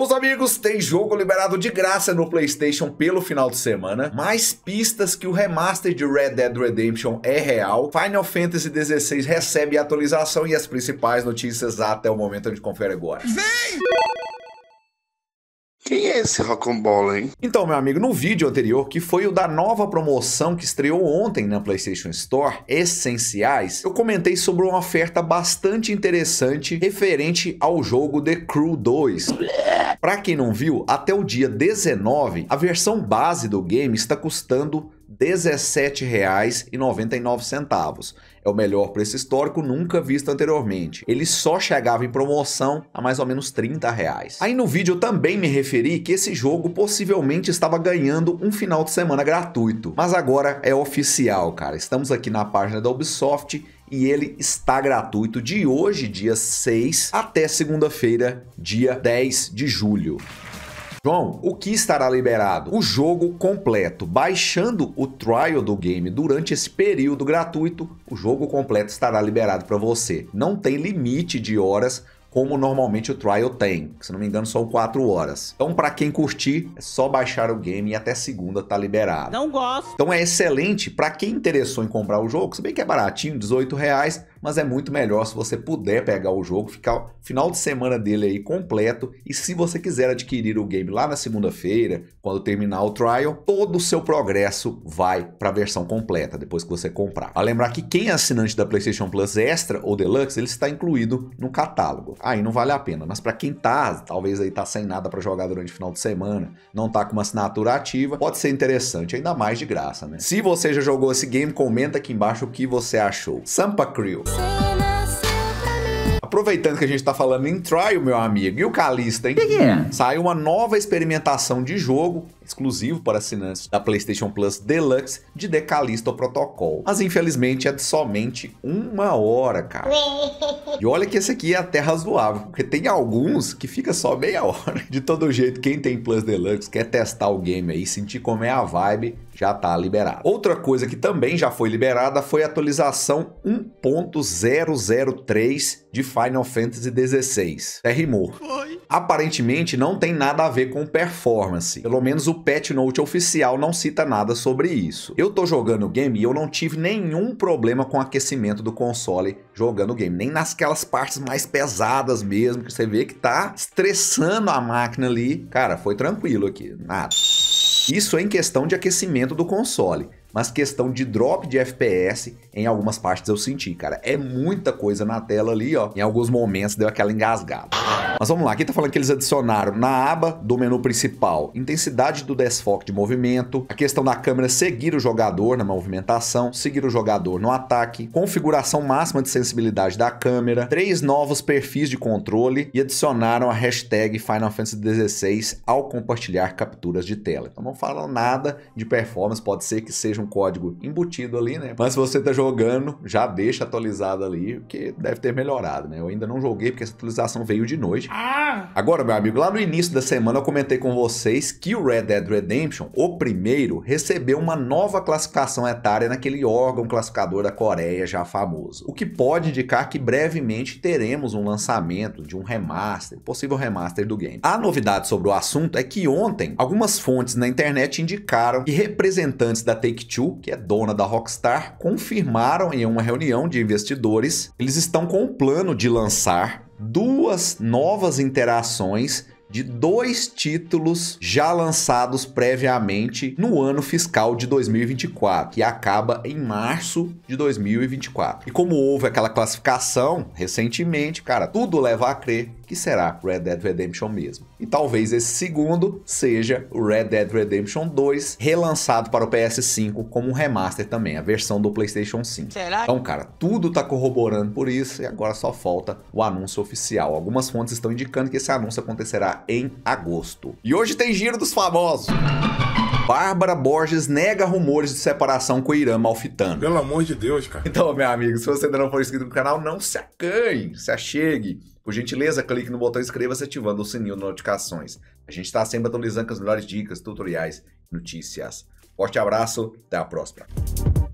meus amigos, tem jogo liberado de graça no PlayStation pelo final de semana, mais pistas que o remaster de Red Dead Redemption é real, Final Fantasy XVI recebe atualização e as principais notícias até o momento a gente confere agora. Vem! Quem é esse Rocambole, hein? Então, meu amigo, no vídeo anterior, que foi o da nova promoção que estreou ontem na PlayStation Store, Essenciais, eu comentei sobre uma oferta bastante interessante referente ao jogo The Crew 2. Para quem não viu, até o dia 19, a versão base do game está custando R$17,99. É o melhor preço histórico nunca visto anteriormente. Ele só chegava em promoção a mais ou menos R$30. Aí no vídeo eu também me referi que esse jogo possivelmente estava ganhando um final de semana gratuito. Mas agora é oficial, cara. Estamos aqui na página da Ubisoft e ele está gratuito de hoje, dia 6, até segunda-feira, dia 10 de julho. João, o que estará liberado? O jogo completo. Baixando o trial do game durante esse período gratuito, o jogo completo estará liberado para você. Não tem limite de horas como normalmente o trial tem. Se não me engano, são 4 horas. Então, para quem curtir, é só baixar o game e até segunda tá liberado. Não gosto. Então é excelente para quem interessou em comprar o jogo, se bem que é baratinho, 18 reais, mas é muito melhor se você puder pegar o jogo, ficar final de semana dele aí completo e se você quiser adquirir o game lá na segunda-feira, quando terminar o trial, todo o seu progresso vai para a versão completa depois que você comprar. A lembrar que quem é assinante da PlayStation Plus Extra ou Deluxe, ele está incluído no catálogo. Aí não vale a pena, mas para quem tá, talvez aí tá sem nada para jogar durante o final de semana, não tá com uma assinatura ativa, pode ser interessante, ainda mais de graça, né? Se você já jogou esse game, comenta aqui embaixo o que você achou. Sampa Crew aproveitando que a gente tá falando em trial, meu amigo, e o Calista, hein? É? Saiu uma nova experimentação de jogo, exclusivo para assinantes da PlayStation Plus Deluxe, de The Callisto Protocol. Mas infelizmente é de somente uma hora, cara. e olha que esse aqui é até razoável, porque tem alguns que fica só meia hora. De todo jeito, quem tem Plus Deluxe quer testar o game aí, sentir como é a vibe, já está liberado. Outra coisa que também já foi liberada foi a atualização 1.003 de Final Fantasy XVI. Até rimou. Aparentemente não tem nada a ver com performance. Pelo menos o patch note oficial não cita nada sobre isso. Eu tô jogando o game e eu não tive nenhum problema com o aquecimento do console jogando o game, nem nasquelas partes mais pesadas mesmo que você vê que tá estressando a máquina ali. Cara, foi tranquilo aqui, nada. Isso em questão de aquecimento do console, mas questão de drop de FPS, em algumas partes eu senti, cara. É muita coisa na tela ali, ó. Em alguns momentos deu aquela engasgada. Mas vamos lá, aqui tá falando que eles adicionaram na aba do menu principal, intensidade do desfoque de movimento, a questão da câmera seguir o jogador na movimentação, seguir o jogador no ataque, configuração máxima de sensibilidade da câmera, três novos perfis de controle e adicionaram a hashtag Final Fantasy XVI ao compartilhar capturas de tela. Então não falam nada de performance, pode ser que seja um código embutido ali, né? Mas se você tá jogando, já deixa atualizado ali, que deve ter melhorado, né? Eu ainda não joguei porque essa atualização veio de noite, ah! Agora, meu amigo, lá no início da semana eu comentei com vocês que o Red Dead Redemption, o primeiro, recebeu uma nova classificação etária naquele órgão classificador da Coreia já famoso. O que pode indicar que brevemente teremos um lançamento de um remaster, possível remaster do game. A novidade sobre o assunto é que ontem algumas fontes na internet indicaram que representantes da Take-Two, que é dona da Rockstar, confirmaram em uma reunião de investidores, eles estão com o plano de lançar duas novas interações de dois títulos já lançados previamente no ano fiscal de 2024, que acaba em março de 2024. E como houve aquela classificação recentemente, cara, tudo leva a crer que será Red Dead Redemption mesmo. E talvez esse segundo seja o Red Dead Redemption 2, relançado para o PS5 como um remaster também, a versão do PlayStation 5. Será? Então, cara, tudo tá corroborando por isso e agora só falta o anúncio oficial. Algumas fontes estão indicando que esse anúncio acontecerá em agosto. E hoje tem Giro dos Famosos. Bárbara Borges nega rumores de separação com o Irã Malfitano. Pelo amor de Deus, cara. Então, meu amigo, se você ainda não for inscrito no canal, não se acanhe, se achegue. Por gentileza, clique no botão inscreva-se ativando o sininho de notificações. A gente está sempre atualizando com as melhores dicas, tutoriais, notícias. Forte abraço, até a próxima.